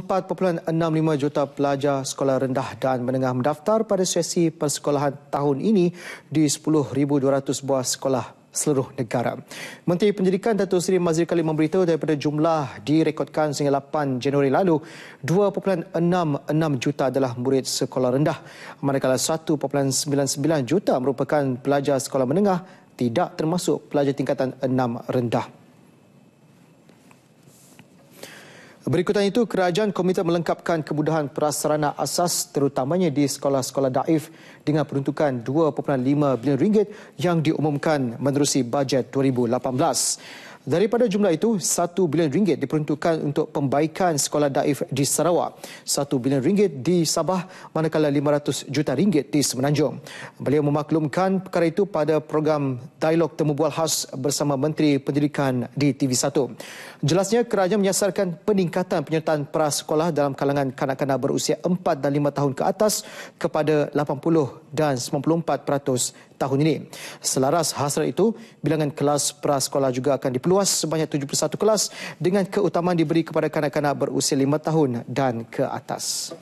4.65 juta pelajar sekolah rendah dan menengah mendaftar pada sesi persekolahan tahun ini di 10,200 buah sekolah seluruh negara. Menteri Pendidikan Datuk Seri Mazri Khalid memberitahu daripada jumlah direkodkan sehingga 8 Januari lalu, 2.66 juta adalah murid sekolah rendah. Manakala 1.99 juta merupakan pelajar sekolah menengah tidak termasuk pelajar tingkatan 6 rendah. Berikutan itu, kerajaan komite melengkapkan kemudahan prasarana asas terutamanya di sekolah-sekolah daif dengan peruntukan 2.5 bilion ringgit yang diumumkan menerusi bajet 2018. Daripada jumlah itu, RM1 bilion diperuntukkan untuk pembaikan sekolah daif di Sarawak, RM1 bilion di Sabah manakala RM500 juta ringgit di Semenanjung. Beliau memaklumkan perkara itu pada program Dialog Temubual Khas bersama Menteri Pendidikan di TV1. Jelasnya, kerajaan menyasarkan peningkatan penyertaan prasekolah dalam kalangan kanak-kanak berusia 4 dan 5 tahun ke atas kepada 80 dan 94 peratus tahun ini. Selaras hasrat itu, bilangan kelas prasekolah juga akan diperluas sebanyak 71 kelas dengan keutamaan diberi kepada kanak-kanak berusia 5 tahun dan ke atas.